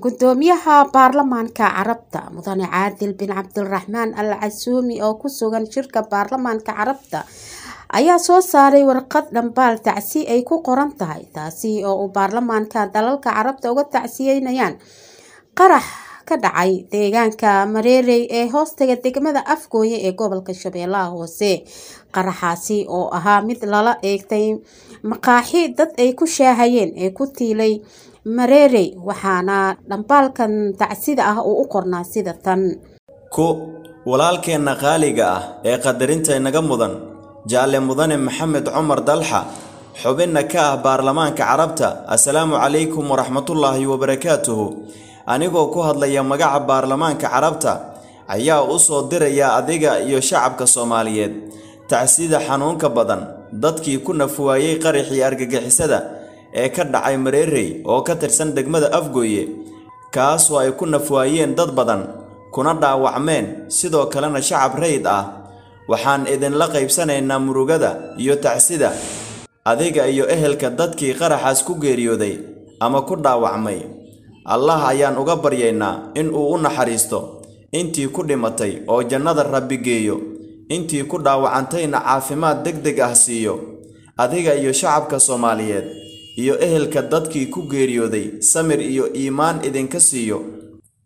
gudoomiyaha baarlamaanka carabta mudane caadil bin cabdiraxmaan al casuumi oo ku sugan shirka baarlamaanka carabta ayaa soo saaray warqad dhambaal tacsi ay ku qoran tahay taasi oo uu baarlamaanka dalalka carabta uga tacsiyeynayaan qarax ka dhacay deegaanka mareerey ee hoostaga degmada afgooye ee gobolka shabeellaha hoose qaraxaasi oo ahaa mid lala eegtay maqaaxi dad ay ku shaahayeen ee ku tiilay mareere waxaana dhambaalkan tacsida ah uu u qornaa sida tan ku walaalkeenna qaaliga ah ee qadarinta inaga mudan jaalle mudane maxamed cumar dalxa xubinna ka ah baarlamaanka carabta asalaamu calaykum waraxmatullaahi wabarakaatuhu anigoo ku hadlaya magaca baarlamaanka carabta ayaa u soo diraya adiga iyo shacabka soomaaliyeed tacsida xanuunka badan dadkii ku nafuwaayey qarixii argagixisada ee ka dhacay mareerey oo ka tirsan degmada afgooye kaasoo ay ku nafwaayeen dad badan kuna dhaawacmeen sidoo kalena shacab rayid ah waxaan idinla qaybsanaynaa murugada iyo tacsida adiga iyo ehelka dadkii qaraxaas ku geeriyooday ama ku dhaawacmay allah ayaan uga baryaynaa in uu u naxariisto intii ku dhimatay oo jannada rabbi geeyo intii ku dhaawacantayna caafimaad deg deg ah siiyo adiga iyo shacabka soomaaliyeed iyo ehelka dadkii ku geeriyooday samir iyo iimaan idinka siiyo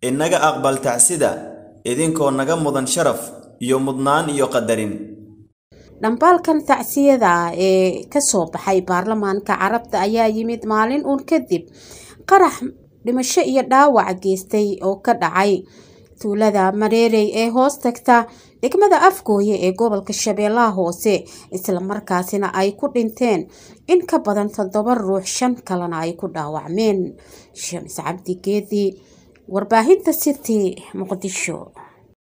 inaga aqbal tacsida idinkoo naga mudan sharaf iyo mudnaan iyo qadarin dhambaalkan tacsiyada ah ee kasoo baxay baarlamaanka carabta ayaa yimid maalin uun kadib qarax dhimasho iyo dhaawac geystay oo ka dhacay tuulada mareerey ee hoos tagta degmada afgooye ee gobolka shabeellaha hoose islamarkaasina ay ku dhinteen in ka badan toddoba ruux shan kalena ay ku dhaawacmeen shamis cabdi geedi warbaahinta city muqdisho